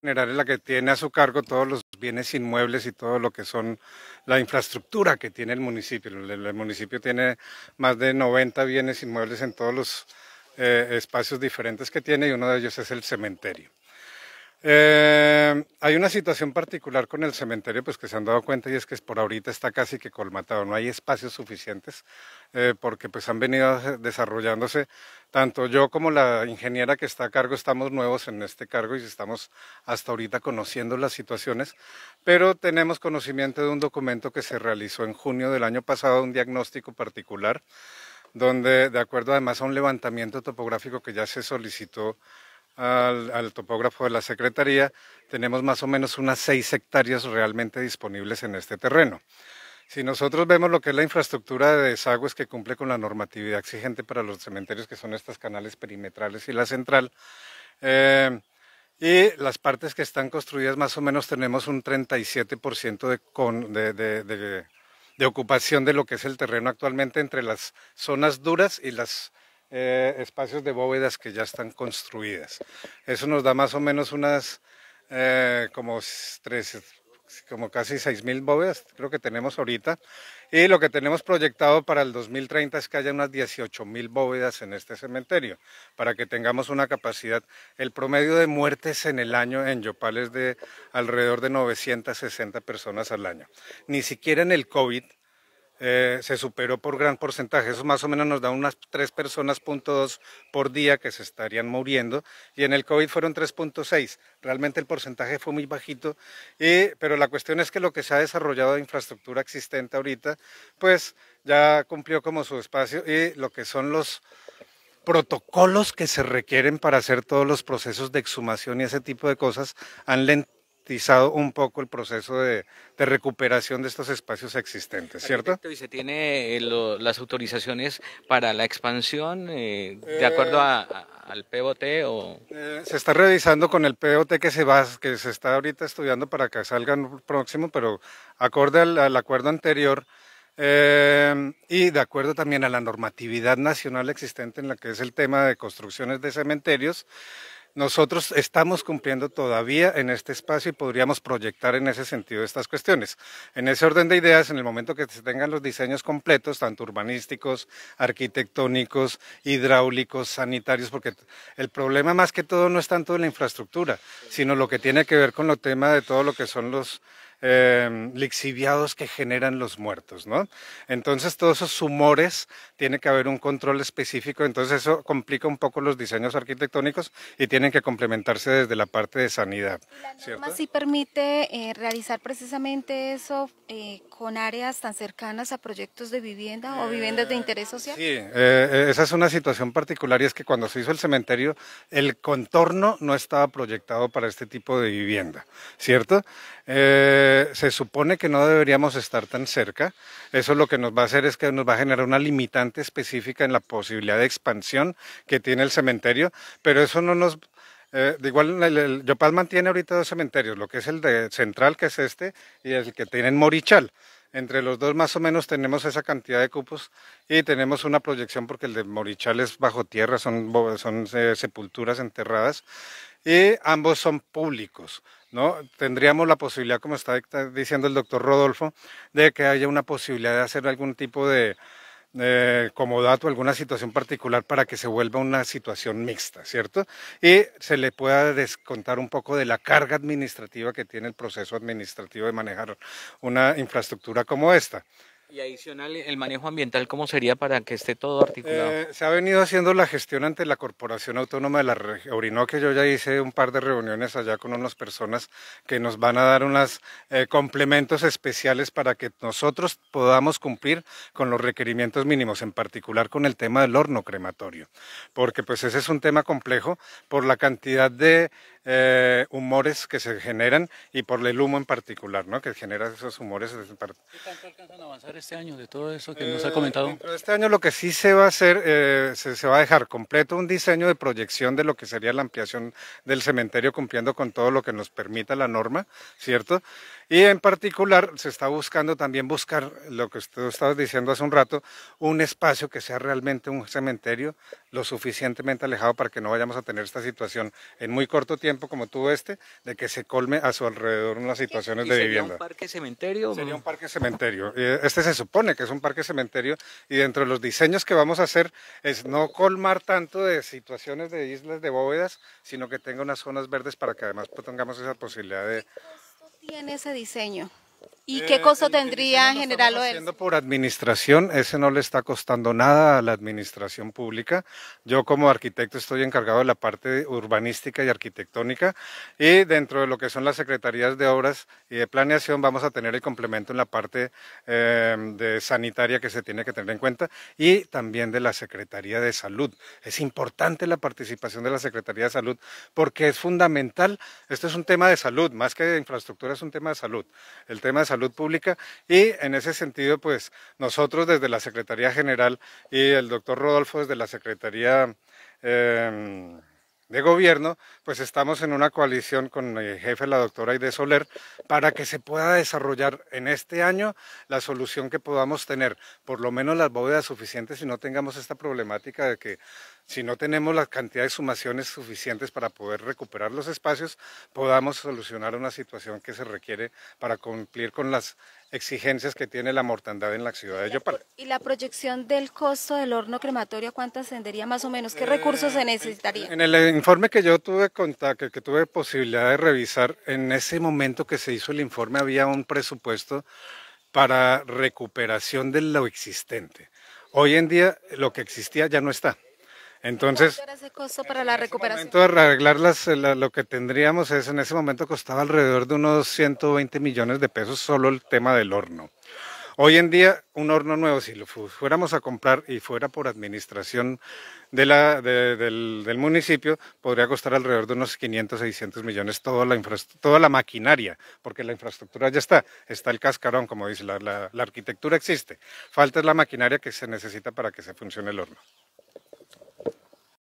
general es la que tiene a su cargo todos los bienes inmuebles y todo lo que son la infraestructura que tiene el municipio. El, municipio tiene más de 90 bienes inmuebles en todos los eh, espacios diferentes que tiene y uno de ellos es el cementerio. Eh, hay una situación particular con el cementerio, pues que se han dado cuenta y es que por ahorita está casi que colmatado, no hay espacios suficientes eh, porque pues han venido desarrollándose, tanto yo como la ingeniera que está a cargo estamos nuevos en este cargo y estamos hasta ahorita conociendo las situaciones, pero tenemos conocimiento de un documento que se realizó en junio del año pasado, un diagnóstico particular, donde de acuerdo además a un levantamiento topográfico que ya se solicitó al, topógrafo de la Secretaría, tenemos más o menos unas seis hectáreas realmente disponibles en este terreno. Si nosotros vemos lo que es la infraestructura de desagües que cumple con la normatividad exigente para los cementerios, que son estos canales perimetrales y la central, eh, y las partes que están construidas más o menos tenemos un 37% de, ocupación de lo que es el terreno actualmente entre las zonas duras y las eh, espacios de bóvedas que ya están construidas. Eso nos da más o menos unas eh, como, tres, como casi 6.000 bóvedas, creo que tenemos ahorita. Y lo que tenemos proyectado para el 2030 es que haya unas mil bóvedas en este cementerio, para que tengamos una capacidad. El promedio de muertes en el año en Yopal es de alrededor de 960 personas al año. Ni siquiera en el COVID eh, se superó por gran porcentaje. Eso más o menos nos da unas 3 personas punto por día que se estarían muriendo. Y en el COVID fueron 3.6. Realmente el porcentaje fue muy bajito. pero la cuestión es que lo que se ha desarrollado de infraestructura existente ahorita, pues ya cumplió como su espacio y lo que son los protocolos que se requieren para hacer todos los procesos de exhumación y ese tipo de cosas han lentado un poco el proceso de, recuperación de estos espacios existentes, ¿cierto? y se tiene eh, las autorizaciones para la expansión eh, de eh, acuerdo al POT o se está revisando con el POT que se va que se está ahorita estudiando para que salgan próximo, pero acorde al, acuerdo anterior y de acuerdo también a la normatividad nacional existente en la que es el tema de construcciones de cementerios, nosotros estamos cumpliendo todavía en este espacio y podríamos proyectar en ese sentido estas cuestiones. En ese orden de ideas, en el momento que se tengan los diseños completos, tanto urbanísticos, arquitectónicos, hidráulicos, sanitarios, porque el problema más que todo no es tanto la infraestructura, sino lo que tiene que ver con el tema de todo lo que son los Em, lixiviados que generan los muertos, ¿no? Entonces todos esos humores tiene que haber un control específico, entonces eso complica un poco los diseños arquitectónicos y tienen que complementarse desde la parte de sanidad. ¿Y la norma permite eh, realizar precisamente eso eh, con áreas tan cercanas a proyectos de vivienda o viviendas de eh, interés social. Sí, esa es una situación particular y es que cuando se hizo el cementerio el contorno no estaba proyectado para este tipo de vivienda, ¿cierto? Eh, se supone que no deberíamos estar tan cerca. Eso lo que nos va a hacer es que nos va a generar una limitante específica en la posibilidad de expansión que tiene el cementerio, pero eso no nos... Eh, de igual, el, mantiene ahorita dos cementerios, lo que es el de central, que es este, y el que tiene en Morichal. Entre los dos más o menos tenemos esa cantidad de cupos y tenemos una proyección porque el de Morichal es bajo tierra, son, eh, sepulturas enterradas y ambos son públicos. ¿no? Tendríamos la posibilidad, como está diciendo el doctor Rodolfo, de que haya una posibilidad de hacer algún tipo de, comodato, alguna situación particular para que se vuelva una situación mixta, ¿cierto? Y se le pueda descontar un poco de la carga administrativa que tiene el proceso administrativo de manejar una infraestructura como esta. Y adicional, el manejo ambiental, ¿cómo sería para que esté todo articulado? Eh, se ha venido haciendo la gestión ante la Corporación Autónoma de la que Yo ya hice un par de reuniones allá con unas personas que nos van a dar unos eh, complementos especiales para que nosotros podamos cumplir con los requerimientos mínimos, en particular con el tema del horno crematorio, porque pues ese es un tema complejo por la cantidad de eh, humores que se generan y por el humo en particular, ¿no? Que genera esos humores. ¿Qué tanto alcanzan a avanzar este año de todo eso que nos ha eh, comentado? Este año lo que sí se va a hacer, eh, se, se, va a dejar completo un diseño de proyección de lo que sería la ampliación del cementerio cumpliendo con todo lo que nos permita la norma, ¿cierto? Y en particular se está buscando también buscar lo que usted estaba diciendo hace un rato, un espacio que sea realmente un cementerio lo suficientemente alejado para que no vayamos a tener esta situación en muy corto tiempo como tuvo este, de que se colme a su alrededor unas situaciones de vivienda. ¿Sería un parque cementerio? Sería un parque cementerio. Este se supone que es un parque cementerio y dentro de los diseños que vamos a hacer es no colmar tanto de situaciones de islas de bóvedas, sino que tenga unas zonas verdes para que además pues, tengamos esa posibilidad de... ¿Qué tiene ese diseño? ¿Y eh, qué costo tendría en general Haciendo por administración, ese no le está costando nada a la administración pública. Yo como arquitecto estoy encargado de la parte urbanística y arquitectónica y dentro de lo que son las secretarías de obras y de planeación vamos a tener el complemento en la parte em, de sanitaria que se tiene que tener en cuenta y también de la Secretaría de Salud. Es importante la participación de la Secretaría de Salud porque es fundamental. Esto es un tema de salud, más que de infraestructura es un tema de salud. El de salud pública y en ese sentido, pues nosotros desde la Secretaría General y el doctor Rodolfo desde la Secretaría... Em, de gobierno, pues estamos en una coalición con el jefe, la doctora Aide Soler, para que se pueda desarrollar en este año la solución que podamos tener, por lo menos las bóvedas suficientes y no tengamos esta problemática de que si no tenemos la cantidad de sumaciones suficientes para poder recuperar los espacios, podamos solucionar una situación que se requiere para cumplir con las exigencias que tiene la mortandad en la ciudad de Yopal. ¿Y la proyección del costo del horno crematorio cuánto ascendería más o menos? ¿Qué eh, recursos se necesitarían? En el informe que yo tuve que tuve posibilidad de revisar, en ese momento que se hizo el informe había un presupuesto para recuperación de lo existente. Hoy en día lo que existía ya no está. Entonces, para en eh, la recuperación? arreglar lo que tendríamos es, en ese momento costaba alrededor de unos 120 millones de pesos solo el tema del horno. Hoy en día, un horno nuevo, si lo fuéramos a comprar y fuera por administración del, municipio, podría costar alrededor de unos 500, 600 millones toda la, toda la maquinaria, porque la infraestructura ya está, está el cascarón, como dice, la arquitectura existe, falta es la maquinaria que se necesita para que se funcione el horno.